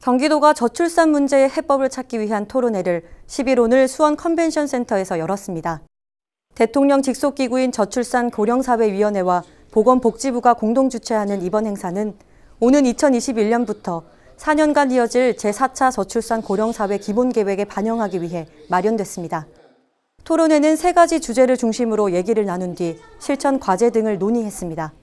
경기도가 저출산 문제의 해법을 찾기 위한 토론회를 11일 오늘 수원 컨벤션 센터에서 열었습니다. 대통령 직속기구인 저출산 고령사회위원회와 보건복지부가 공동 주최하는 이번 행사는 오는 2021년부터 4년간 이어질 제4차 저출산 고령사회 기본계획에 반영하기 위해 마련됐습니다. 토론회는 세 가지 주제를 중심으로 얘기를 나눈 뒤 실천 과제 등을 논의했습니다.